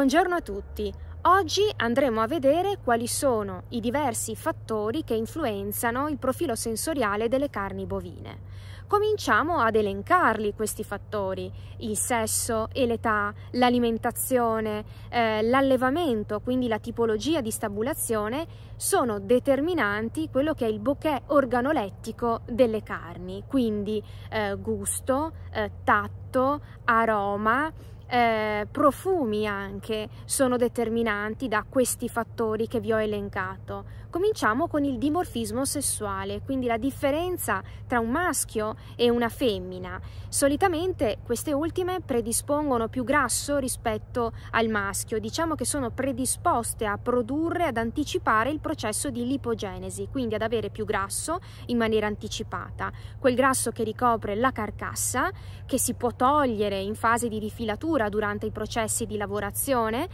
Buongiorno a tutti. Oggi andremo a vedere quali sono i diversi fattori che influenzano il profilo sensoriale delle carni bovine. Cominciamo ad elencarli questi fattori, il sesso e l'età, l'alimentazione, eh, l'allevamento, quindi la tipologia di stabulazione, sono determinanti quello che è il bouquet organolettico delle carni, quindi eh, gusto, eh, tatto, aroma, eh, profumi anche sono determinanti da questi fattori che vi ho elencato. Cominciamo con il dimorfismo sessuale, quindi la differenza tra un maschio e una femmina. Solitamente queste ultime predispongono più grasso rispetto al maschio, diciamo che sono predisposte a produrre, ad anticipare il processo di lipogenesi, quindi ad avere più grasso in maniera anticipata. Quel grasso che ricopre la carcassa, che si può togliere in fase di rifilatura, durante i processi di lavorazione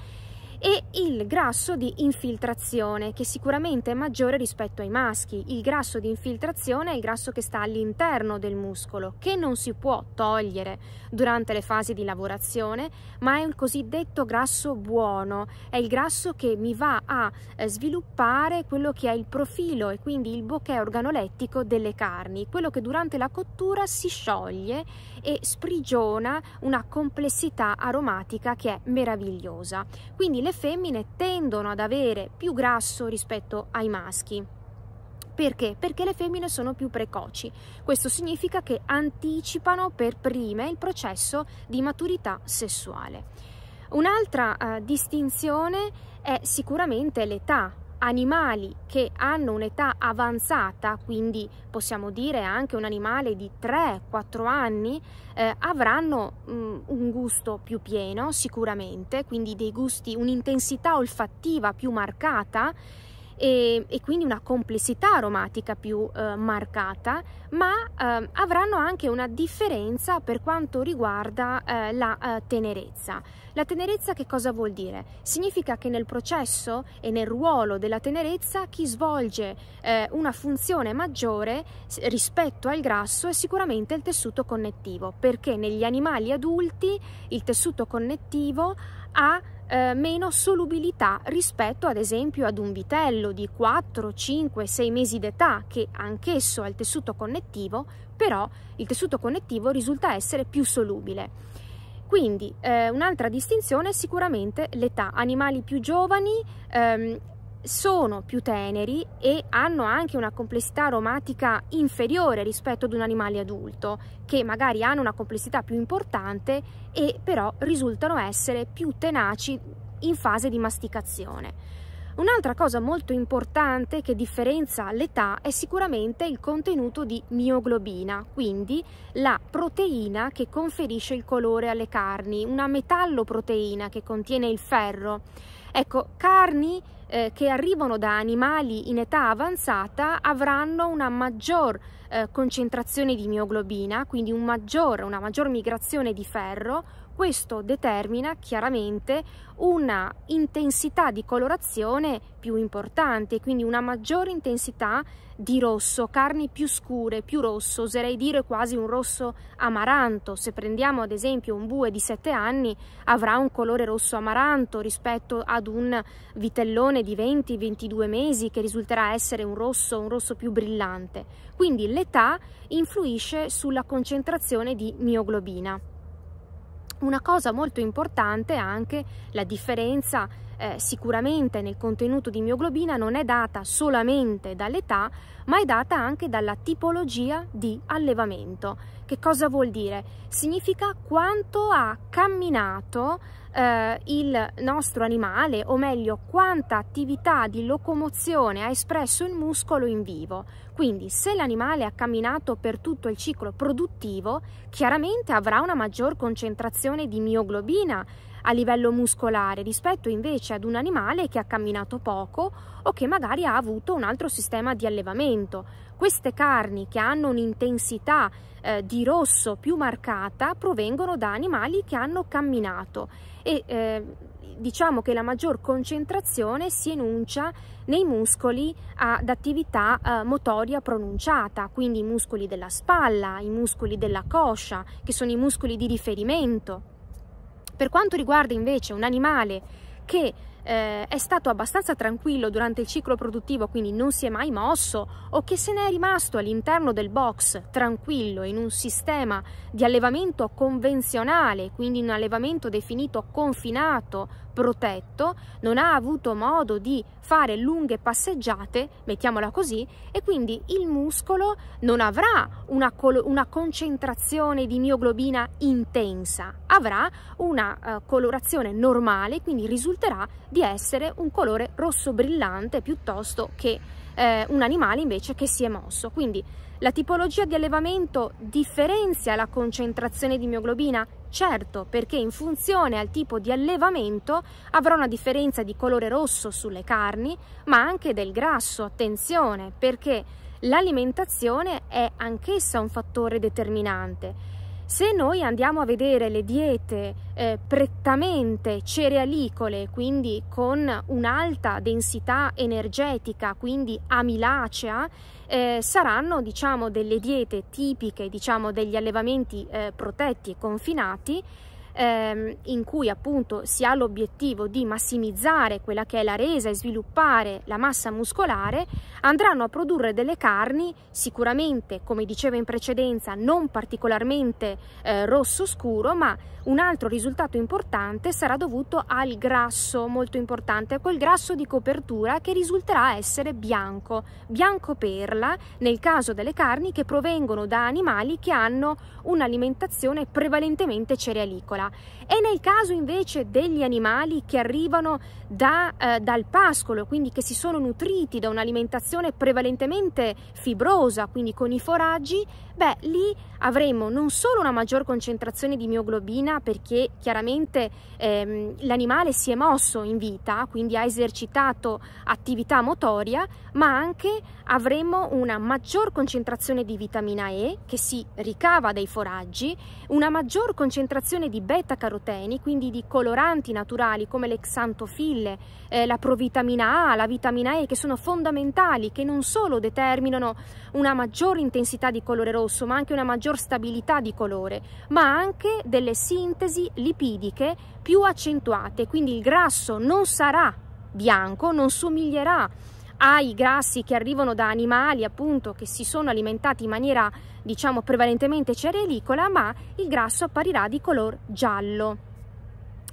e il grasso di infiltrazione che sicuramente è maggiore rispetto ai maschi. Il grasso di infiltrazione è il grasso che sta all'interno del muscolo che non si può togliere durante le fasi di lavorazione ma è il cosiddetto grasso buono, è il grasso che mi va a eh, sviluppare quello che è il profilo e quindi il bouquet organolettico delle carni, quello che durante la cottura si scioglie e sprigiona una complessità aromatica che è meravigliosa. Quindi le femmine tendono ad avere più grasso rispetto ai maschi. Perché? Perché le femmine sono più precoci. Questo significa che anticipano per prime il processo di maturità sessuale. Un'altra eh, distinzione è sicuramente l'età animali che hanno un'età avanzata, quindi possiamo dire anche un animale di 3-4 anni, eh, avranno mh, mm, un gusto più pieno sicuramente, quindi dei gusti, un'intensità olfattiva più marcata e, e quindi una complessità aromatica più eh, marcata, ma eh, avranno anche una differenza per quanto riguarda eh, la eh, tenerezza. La tenerezza che cosa vuol dire? Significa che nel processo e nel ruolo della tenerezza chi svolge eh, una funzione maggiore rispetto al grasso è sicuramente il tessuto connettivo, perché negli animali adulti il tessuto connettivo ha eh, meno solubilità rispetto ad esempio ad un vitello di 4, 5, 6 mesi d'età che anch'esso ha il tessuto connettivo, però il tessuto connettivo risulta essere più solubile. Quindi eh, un'altra distinzione è sicuramente l'età. Animali più giovani ehm, sono più teneri e hanno anche una complessità aromatica inferiore rispetto ad un animale adulto, che magari hanno una complessità più importante e però risultano essere più tenaci in fase di masticazione. Un'altra cosa molto importante che differenzia l'età è sicuramente il contenuto di mioglobina, quindi la proteina che conferisce il colore alle carni, una metalloproteina che contiene il ferro Ecco, carni eh, che arrivano da animali in età avanzata avranno una maggior eh, concentrazione di mioglobina, quindi un maggior, una maggior migrazione di ferro, questo determina chiaramente una intensità di colorazione più importante, quindi una maggiore intensità di rosso, carni più scure, più rosso, oserei dire quasi un rosso amaranto. Se prendiamo ad esempio un bue di 7 anni avrà un colore rosso amaranto rispetto ad un vitellone di 20-22 mesi che risulterà essere un rosso, un rosso più brillante. Quindi l'età influisce sulla concentrazione di mioglobina. Una cosa molto importante è anche la differenza eh, sicuramente nel contenuto di mioglobina non è data solamente dall'età, ma è data anche dalla tipologia di allevamento. Che cosa vuol dire? Significa quanto ha camminato eh, il nostro animale, o meglio quanta attività di locomozione ha espresso il muscolo in vivo. Quindi se l'animale ha camminato per tutto il ciclo produttivo, chiaramente avrà una maggior concentrazione di mioglobina a livello muscolare rispetto invece ad un animale che ha camminato poco o che magari ha avuto un altro sistema di allevamento. Queste carni che hanno un'intensità eh, di rosso più marcata provengono da animali che hanno camminato e eh, diciamo che la maggior concentrazione si enuncia nei muscoli ad attività eh, motoria pronunciata, quindi i muscoli della spalla, i muscoli della coscia, che sono i muscoli di riferimento. Per quanto riguarda invece un animale che eh, è stato abbastanza tranquillo durante il ciclo produttivo, quindi non si è mai mosso, o che se ne è rimasto all'interno del box tranquillo in un sistema di allevamento convenzionale, quindi un allevamento definito confinato protetto, non ha avuto modo di fare lunghe passeggiate, mettiamola così, e quindi il muscolo non avrà una, una concentrazione di mioglobina intensa, avrà una eh, colorazione normale, quindi risulterà di essere un colore rosso brillante piuttosto che eh, un animale invece che si è mosso. Quindi la tipologia di allevamento differenzia la concentrazione di mioglobina? Certo, perché in funzione al tipo di allevamento avrò una differenza di colore rosso sulle carni, ma anche del grasso, attenzione, perché l'alimentazione è anch'essa un fattore determinante. Se noi andiamo a vedere le diete eh, prettamente cerealicole, quindi con un'alta densità energetica, quindi amilacea, eh, saranno diciamo, delle diete tipiche, diciamo, degli allevamenti eh, protetti e confinati ehm, in cui appunto si ha l'obiettivo di massimizzare quella che è la resa e sviluppare la massa muscolare, andranno a produrre delle carni sicuramente, come dicevo in precedenza, non particolarmente eh, rosso scuro, ma un altro risultato importante sarà dovuto al grasso molto importante, a quel grasso di copertura che risulterà essere bianco, bianco perla nel caso delle carni che provengono da animali che hanno un'alimentazione prevalentemente cerealicola e nel caso invece degli animali che arrivano da, eh, dal pascolo, quindi che si sono nutriti da un'alimentazione prevalentemente fibrosa, quindi con i foraggi, beh lì avremo non solo una maggior concentrazione di mioglobina perché chiaramente ehm, l'animale si è mosso in vita, quindi ha esercitato attività motoria, ma anche avremo una maggior concentrazione di vitamina E che si ricava dai foraggi, una maggior concentrazione di beta beta-caroteni, quindi di coloranti naturali come le xantofille, eh, la provitamina A, la vitamina E, che sono fondamentali, che non solo determinano una maggiore intensità di colore rosso, ma anche una maggior stabilità di colore, ma anche delle sintesi lipidiche più accentuate, quindi il grasso non sarà bianco, non somiglierà ai grassi che arrivano da animali appunto che si sono alimentati in maniera diciamo prevalentemente cerealicola ma il grasso apparirà di color giallo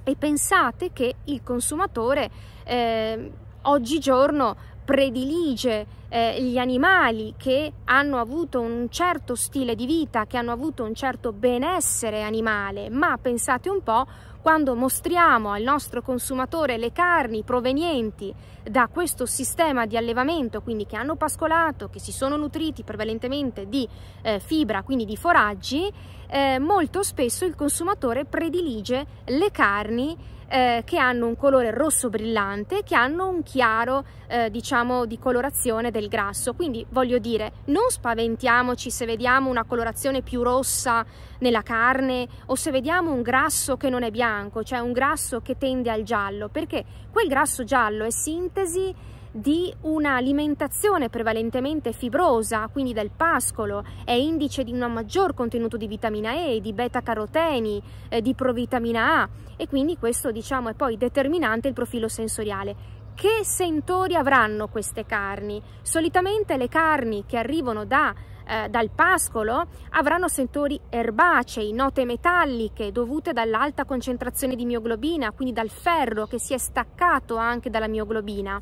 e pensate che il consumatore eh, oggigiorno predilige eh, gli animali che hanno avuto un certo stile di vita, che hanno avuto un certo benessere animale, ma pensate un po' quando mostriamo al nostro consumatore le carni provenienti da questo sistema di allevamento, quindi che hanno pascolato, che si sono nutriti prevalentemente di eh, fibra, quindi di foraggi, eh, molto spesso il consumatore predilige le carni eh, che hanno un colore rosso brillante, che hanno un chiaro, eh, diciamo, di colorazione del grasso. Quindi voglio dire, non spaventiamoci se vediamo una colorazione più rossa nella carne o se vediamo un grasso che non è bianco bianco, cioè un grasso che tende al giallo, perché quel grasso giallo è sintesi di un'alimentazione prevalentemente fibrosa, quindi del pascolo, è indice di un maggior contenuto di vitamina E, di beta-caroteni, eh, di provitamina A e quindi questo diciamo è poi determinante il profilo sensoriale che sentori avranno queste carni? Solitamente le carni che arrivano da, eh, dal pascolo avranno sentori erbacei, note metalliche dovute dall'alta concentrazione di mioglobina, quindi dal ferro che si è staccato anche dalla mioglobina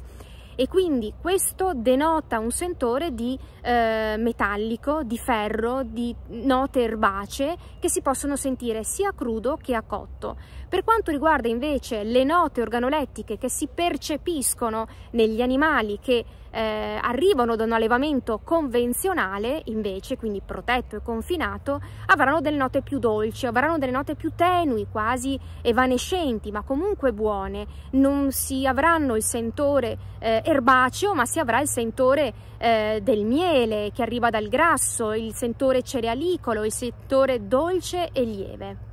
e quindi questo denota un sentore di eh, metallico, di ferro, di note erbacee che si possono sentire sia a crudo che a cotto. Per quanto riguarda invece le note organolettiche che si percepiscono negli animali che eh, arrivano da un allevamento convenzionale, invece, quindi protetto e confinato, avranno delle note più dolci, avranno delle note più tenui, quasi evanescenti, ma comunque buone. Non si avranno il sentore eh, erbaceo, ma si avrà il sentore eh, del miele che arriva dal grasso, il sentore cerealicolo, il sentore dolce e lieve.